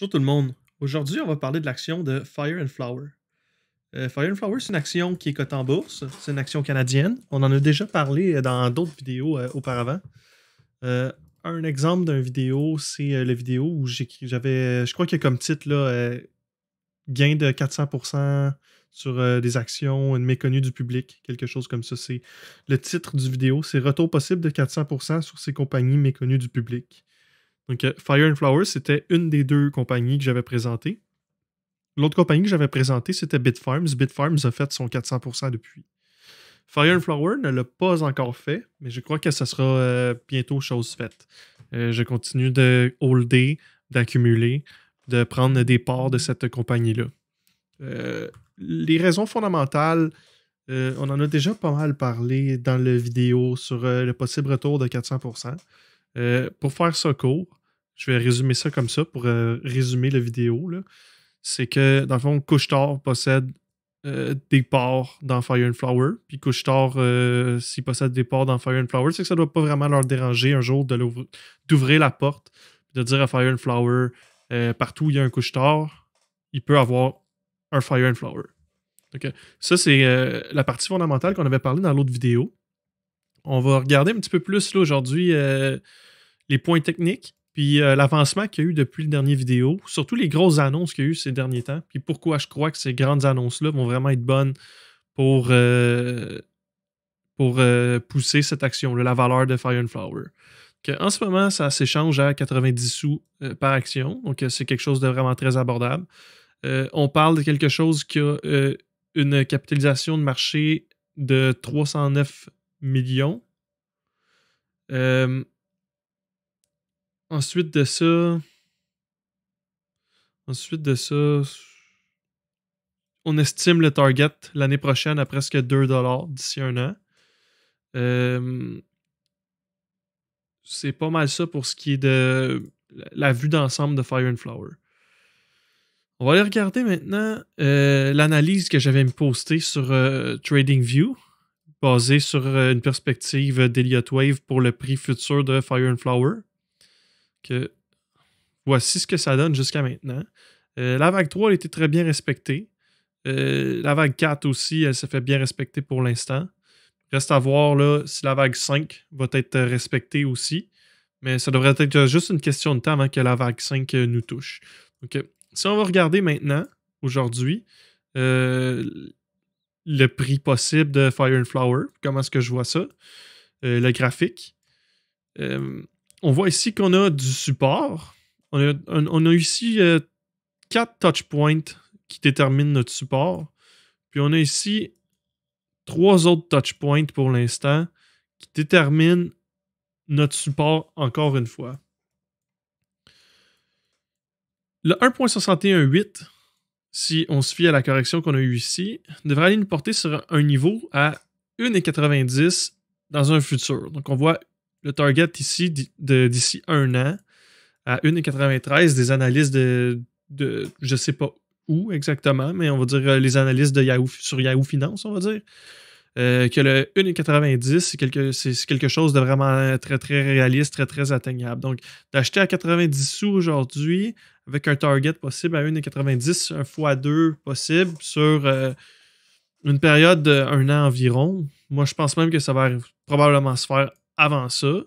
Bonjour tout le monde. Aujourd'hui, on va parler de l'action de Fire and Flower. Euh, Fire and Flower, c'est une action qui est cotée en bourse. C'est une action canadienne. On en a déjà parlé euh, dans d'autres vidéos euh, auparavant. un exemple d'une vidéo, c'est la vidéo où j'avais, je crois qu'il y a comme titre là, gain de 400% sur des actions méconnues du public, quelque chose comme ça. C'est le titre du vidéo, c'est retour possible de 400% sur ces compagnies méconnues du public. Donc, euh, Fire and Flowers, c'était une des deux compagnies que j'avais présentées. L'autre compagnie que j'avais présentée, c'était Bitfarms. Bitfarms a fait son 400% depuis. Fire and Flower ne l'a pas encore fait, mais je crois que ce sera euh, bientôt chose faite. Euh, je continue de holder, d'accumuler, de prendre des parts de cette compagnie-là. les raisons fondamentales, on en a déjà pas mal parlé dans la vidéo sur le possible retour de 400%. pour faire ça court, je vais résumer ça comme ça pour euh, résumer la vidéo. C'est que, dans le fond, Couchetard possède euh, des ports dans Fire and Flower. Puis Couchetard, euh, s'il possède des ports dans Fire and Flower, c'est que ça ne doit pas vraiment leur déranger un jour d'ouvrir la porte, de dire à Fire and Flower, partout où il y a un Couchetard, il peut avoir un Fire and Flower. Ça, c'est la partie fondamentale qu'on avait parlé dans l'autre vidéo. On va regarder un petit peu plus aujourd'hui les points techniques puis euh, l'avancement qu'il y a eu depuis le dernier vidéo, surtout les grosses annonces qu'il y a eu ces derniers temps, puis pourquoi je crois que ces grandes annonces-là vont vraiment être bonnes pour, euh, pour euh, pousser cette action la valeur de Fire and Flower. en ce moment, ça s'échange à 90 sous par action, donc c'est quelque chose de vraiment très abordable. on parle de quelque chose qui a une capitalisation de marché de 309 millions. Ensuite de ça. Ensuite de ça. On estime le target l'année prochaine à presque 2 d'ici un an. Euh, c'est pas mal ça pour ce qui est de la vue d'ensemble de Fire and Flower. On va aller regarder maintenant euh, l'analyse que j'avais postée sur euh, TradingView, basée sur une perspective d'Eliot Wave pour le prix futur de Fire and Flower que voici ce que ça donne jusqu'à maintenant. Euh, la vague 3, a était très bien respectée. Euh, la vague 4 aussi, elle s'est fait bien respecter pour l'instant. Reste à voir là, si la vague 5 va être respectée aussi. Mais ça devrait être juste une question de temps avant que la vague 5 euh, nous touche. si on va regarder maintenant, aujourd'hui, le prix possible de Fire and Flower, comment est-ce que je vois ça, le graphique on voit ici qu'on a du support. On a, ici euh, quatre touch points qui déterminent notre support. Puis on a ici trois autres touch points pour l'instant qui déterminent notre support encore une fois. Le 1.618, si on se fie à la correction qu'on a eu ici, devrait aller nous porter sur un niveau à 1,90 dans un futur. Donc on voit le target ici d'ici un an à 1,93 des analyses de, de je sais pas où exactement, mais on va dire euh, les analyses de Yahoo sur Yahoo Finance, on va dire. Euh, que le 1,90, c'est quelque, quelque, chose de vraiment très, très réaliste, très, très atteignable. Donc, d'acheter à 90 sous aujourd'hui, avec un target possible à 1,90, un fois deux possible sur euh, une période d'un an environ, moi, je pense même que ça va probablement se faire avant ça.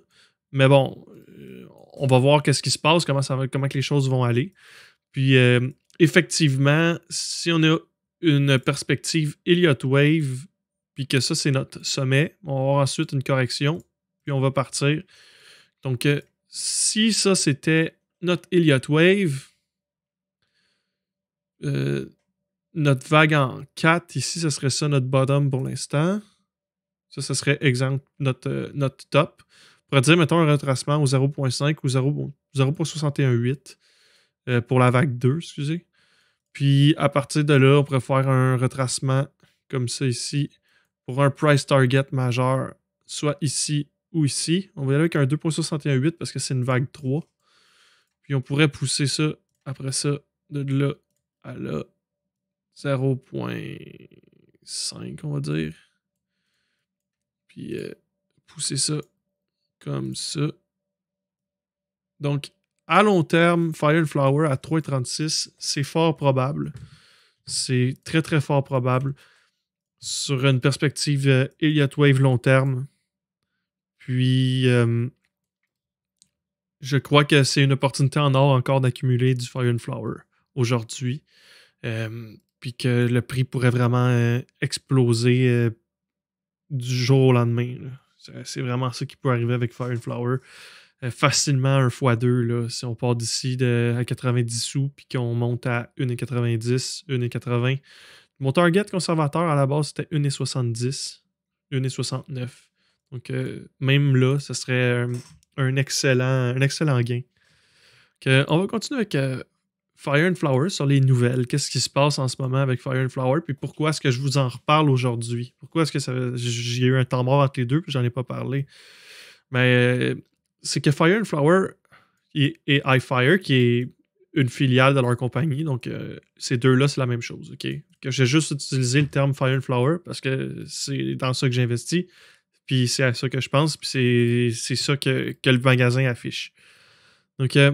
Mais bon, euh, on va voir qu'est-ce qui se passe, comment, ça va, comment que les choses vont aller. Puis, euh, effectivement, si on a une perspective Elliott Wave, puis que ça, c'est notre sommet, on aura ensuite une correction, puis on va partir. Donc, euh, si ça, c'était notre Elliott Wave, notre vague en 4, ici, ce serait ça notre bottom pour l'instant. Ça, ce serait exemple notre, euh, notre top. On pourrait dire, mettons, un retracement au 0.5 ou 0.618 euh, pour la vague 2, excusez. Puis à partir de là, on pourrait faire un retracement comme ça ici pour un price target majeur, soit ici ou ici. On va aller avec un 2.618 parce que c'est une vague 3. Puis on pourrait pousser ça après ça de là à là. 0.5, on va dire. Puis euh, pousser ça comme ça. Donc, à long terme, Fire and Flower à 3,36, c'est fort probable. C'est très, très fort probable sur une perspective y euh, Elliott Wave long terme. Puis, euh, je crois que c'est une opportunité en or encore d'accumuler du Fire and Flower aujourd'hui. puis que le prix pourrait vraiment exploser du jour au lendemain. C'est vraiment ça qui peut arriver avec Fire Flower. Euh, facilement un fois deux. Là, si on part d'ici à 90 sous puis qu'on monte à 1,90, 1,80. Mon target conservateur à la base c'était 1,70, 1,69. Donc euh, même là, ce serait un, excellent, un excellent gain. on va continuer avec euh, Fire Flower sur les nouvelles. Qu'est-ce qui se passe en ce moment avec Fire Flower? Puis pourquoi est-ce que je vous en reparle aujourd'hui? Pourquoi est-ce que j'ai eu un temps mort entre les deux puis j'en ai pas parlé? Mais euh, c'est que Fire Flower et, iFire, qui est une filiale de leur compagnie, donc euh, ces deux-là, c'est la même chose. ok Que j'ai juste utilisé le terme Fire Flower parce que c'est dans ça que j'investis, puis c'est à ça que je pense, puis c'est, c'est ça que, que le magasin affiche. Donc, euh,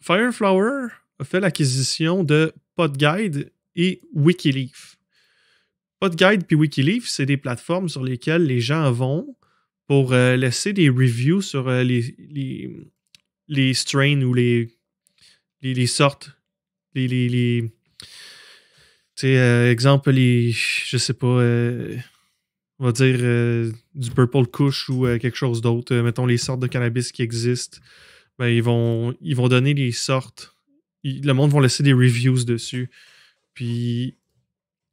Fire and Flower, a fait l'acquisition de PodGuide et Wikileaf. PodGuide puis Wikileaf, c'est des plateformes sur lesquelles les gens vont pour euh, laisser des reviews sur euh, les, les, les, strains ou les, les, sortes, les. Euh, exemple, les. Je sais pas. on va dire du Purple Kush ou quelque chose d'autre. mettons les sortes de cannabis qui existent. Ben, ils, vont, ils vont donner les sortes le monde va laisser des reviews dessus. Puis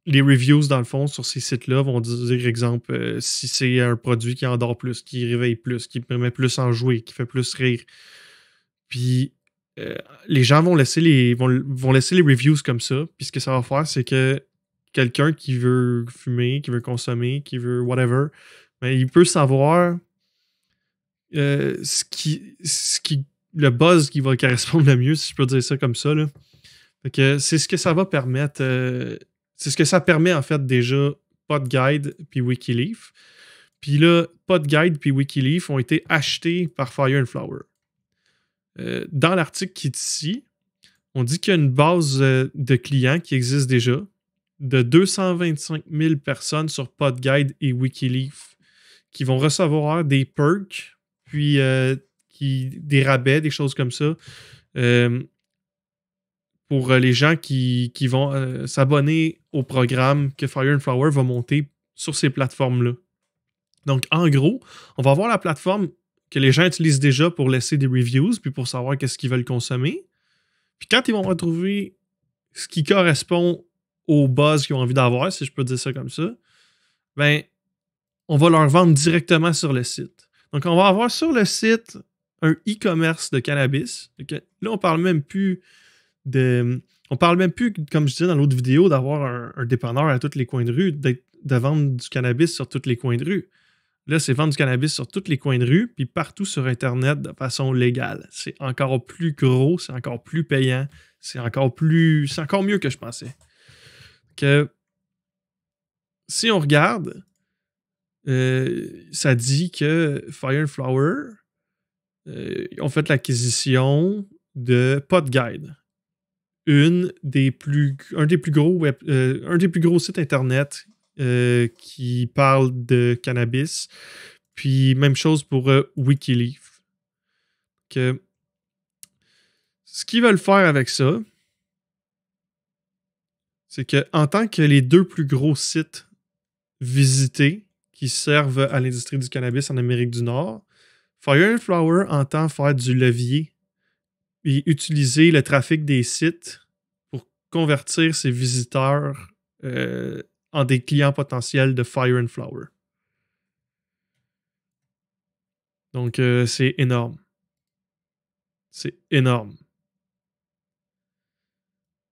les reviews, dans le fond, sur ces sites-là vont dire, exemple, euh, si c'est un produit qui endort plus, qui réveille plus, qui permet plus en jouer, qui fait plus rire. Puis euh, les gens vont laisser les, vont, laisser les reviews comme ça. Puis ce que ça va faire, c'est que quelqu'un qui veut fumer, qui veut consommer, qui veut whatever, ben, il peut savoir euh, ce qui. Ce qui le buzz qui va correspondre le mieux, si je peux dire ça comme ça. c'est ce que ça va permettre. Euh, c'est ce que ça permet en fait déjà PodGuide puis Wikileaf. Puis là, PodGuide puis Wikileaf ont été achetés par Fire and Flower. Euh, dans l'article qui est ici, on dit qu'il y a une base euh, de clients qui existe déjà de 225 000 personnes sur PodGuide et Wikileaf qui vont recevoir des perks puis qui, des rabais, des choses comme ça. Euh, pour euh, les gens qui, vont euh, s'abonner au programme que Fire Flower va monter sur ces plateformes-là. Donc, en gros, on va avoir la plateforme que les gens utilisent déjà pour laisser des reviews, puis pour savoir qu'est-ce qu'ils veulent consommer. Puis quand ils vont retrouver ce qui correspond aux buzz qu'ils ont envie d'avoir, si je peux dire ça comme ça, ben, on va leur vendre directement sur le site. Donc, on va avoir sur le site un e-commerce de cannabis. Là, on parle même plus de. On parle même plus, comme je disais dans l'autre vidéo, d'avoir un, dépanneur à tous les coins de rue, de, vendre du cannabis sur tous les coins de rue. Là, c'est vendre du cannabis sur tous les coins de rue, puis partout sur Internet de façon légale. C'est encore plus gros, c'est encore plus payant, c'est encore plus. C'est encore mieux que je pensais. Que si on regarde, euh, ça dit que Fireflower, en euh, ont fait l'acquisition de PodGuide, une des plus, un, des plus gros euh, un des plus gros sites Internet euh, qui parle de cannabis. Puis même chose pour Wikileaf. ce qu'ils veulent faire avec ça, c'est qu'en tant que les deux plus gros sites visités qui servent à l'industrie du cannabis en Amérique du Nord, Flower entend faire du levier et utiliser le trafic des sites pour convertir ses visiteurs euh, en des clients potentiels de Fire Flower. Donc, euh, c'est énorme. C'est énorme.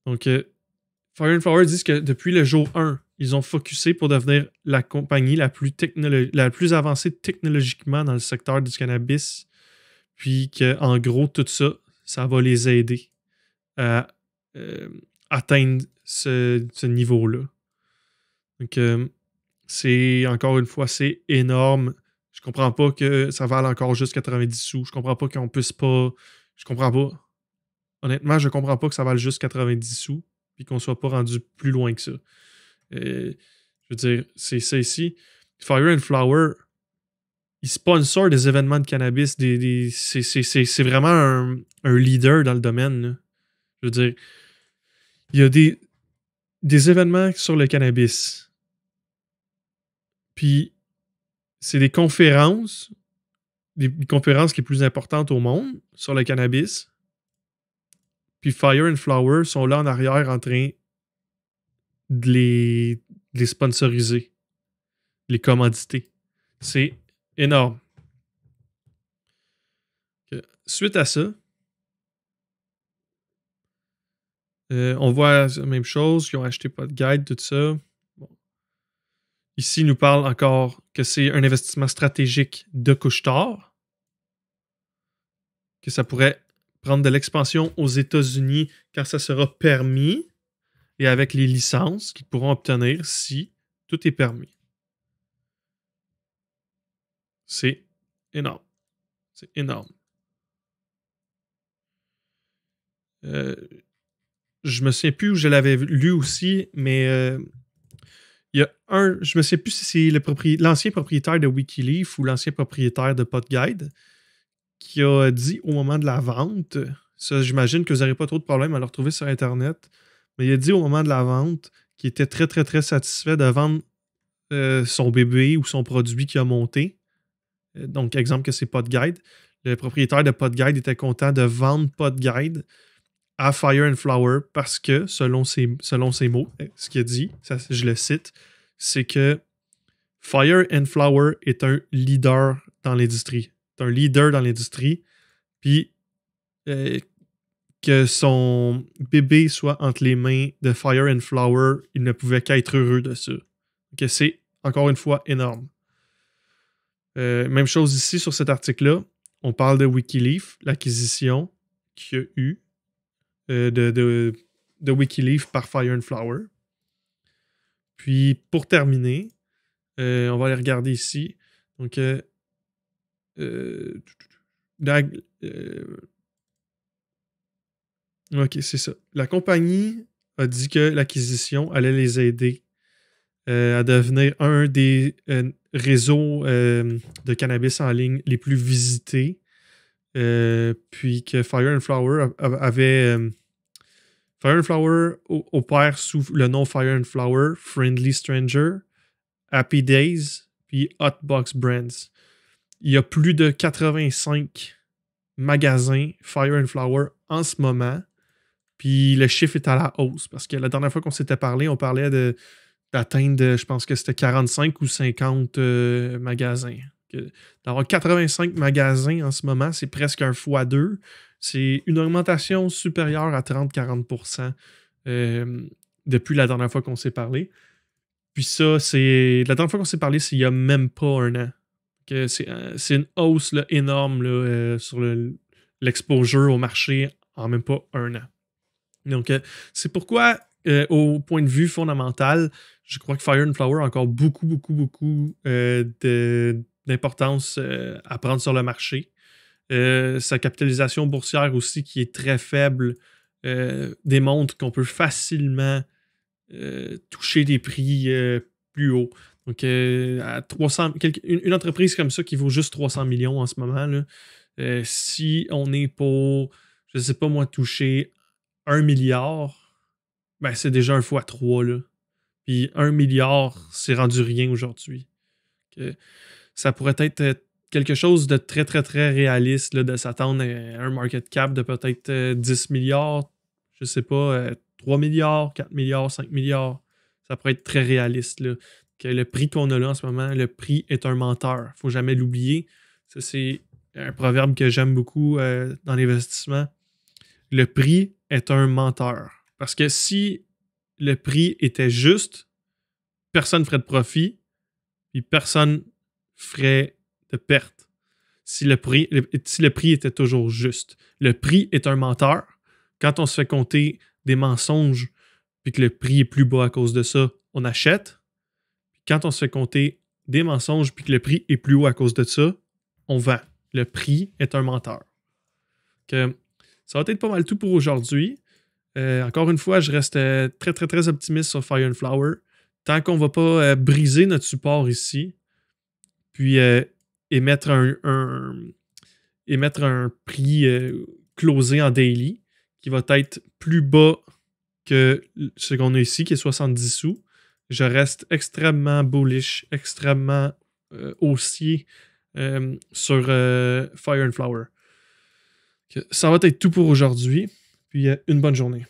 Donc, euh, Fire Flower disent que depuis le jour 1, ils ont focusé pour devenir la compagnie la plus, la plus avancée technologiquement dans le secteur du cannabis. Puis qu'en gros, tout ça, ça va les aider à euh, atteindre ce, niveau-là. Donc, euh, c'est encore une fois, c'est énorme. Je comprends pas que ça vale encore juste 90 sous. Je comprends pas qu'on puisse pas. Je comprends pas. Honnêtement, je comprends pas que ça vale juste 90 sous puis qu'on soit pas rendu plus loin que ça je veux dire, c'est ça ici. Fire and Flower, ils sponsorent des événements de cannabis. c'est vraiment un, leader dans le domaine. Je veux dire, il y a des, événements sur le cannabis. Puis, c'est des conférences, des conférences qui sont plus importantes au monde sur le cannabis. Puis Fire and Flower sont là en arrière en train de les, les sponsoriser, les commanditer. C'est énorme. Suite à ça, euh, on voit la même chose, ils ont acheté pas de guide, tout ça. Ici, il nous parle encore que c'est un investissement stratégique de couche-tard. que ça pourrait prendre de l'expansion aux États-Unis quand ça sera permis et avec les licences qu'ils pourront obtenir si tout est permis. C'est énorme. C'est énorme. Euh, je me souviens plus où je l'avais lu aussi, mais euh, il y a un, je me sais plus si c'est l'ancien propriétaire de Wikileaf ou l'ancien propriétaire de PodGuide qui a dit au moment de la vente, ça j'imagine que vous n'aurez pas trop de problèmes à le retrouver sur Internet, mais il a dit au moment de la vente qu'il était très, très, très satisfait de vendre euh, son bébé ou son produit qui a monté. Euh, donc, exemple que c'est PodGuide. Le propriétaire de PodGuide était content de vendre PodGuide à Fire and Flower parce que, selon ses, selon ses mots, euh, ce qu'il a dit, je le cite, c'est que Fire and Flower est un leader dans l'industrie. C'est un leader dans l'industrie. Puis, que son bébé soit entre les mains de Fire and Flower, il ne pouvait qu'être heureux de ça. c'est encore une fois énorme. même chose ici sur cet article-là. On parle de Wikileaf, l'acquisition qu'il y a eu de, de, Wikileaf par Fire and Flower. Puis pour terminer, on va aller regarder ici. Donc, la, OK, c'est ça. La compagnie a dit que l'acquisition allait les aider euh, à devenir un des euh, réseaux euh, de cannabis en ligne les plus visités. puis que Fire and Flower avait. Fire and Flower opère sous le nom Fire and Flower, Friendly Stranger, Happy Days, puis Hotbox Brands. Il y a plus de 85 magasins Fire and Flower en ce moment. Puis le chiffre est à la hausse parce que la dernière fois qu'on s'était parlé, on parlait de, d'atteindre, je pense que c'était 45 ou 50 euh, magasins. D'avoir 85 magasins en ce moment, c'est presque un fois deux. C'est une augmentation supérieure à 30-40 euh, depuis la dernière fois qu'on s'est parlé. Puis ça, c'est. La dernière fois qu'on s'est parlé, c'est il n'y a même pas un an. Euh, c'est, une hausse énorme sur l'exposure au marché en même pas un an. Donc, euh, c'est pourquoi, euh, au point de vue fondamental, je crois que Fire and Flower a encore beaucoup, beaucoup, beaucoup euh, d'importance à prendre sur le marché. sa capitalisation boursière aussi, qui est très faible, démontre qu'on peut facilement toucher des prix plus hauts. Donc, à 300, une, entreprise comme ça qui vaut juste 300 millions en ce moment, si on est pour, je ne sais pas moi, toucher 1 milliard, ben c'est déjà un fois 3 là. Puis un milliard, c'est rendu rien aujourd'hui. Ça pourrait être euh, quelque chose de très, très, très réaliste là, de s'attendre à un market cap de peut-être 10 euh, milliards, je sais pas, 3 euh, milliards, 4 milliards, 5 milliards. Ça pourrait être très réaliste. Là. Que le prix qu'on a là en ce moment, le prix est un menteur. faut jamais l'oublier. Ça, c'est un proverbe que j'aime beaucoup dans l'investissement. Le prix est un menteur. Parce que si le prix était juste, personne ferait de profit, puis personne ferait de perte. Si le, prix, si le prix était toujours juste. Le prix est un menteur. Quand on se fait compter des mensonges, puis que le prix est plus bas à cause de ça, on achète. Quand on se fait compter des mensonges, puis que le prix est plus haut à cause de ça, on vend. Le prix est un menteur. Que ça va être pas mal tout pour aujourd'hui. Euh, encore une fois, je reste euh, très, très, très optimiste sur Fire and Flower. Tant qu'on va pas euh, briser notre support ici, puis émettre, un, émettre un prix closé en daily qui va être plus bas que ce qu'on a ici, qui est 70 sous, je reste extrêmement bullish, extrêmement haussier sur Fire and Flower. Ça va être tout pour aujourd'hui. Puis euh, une bonne journée.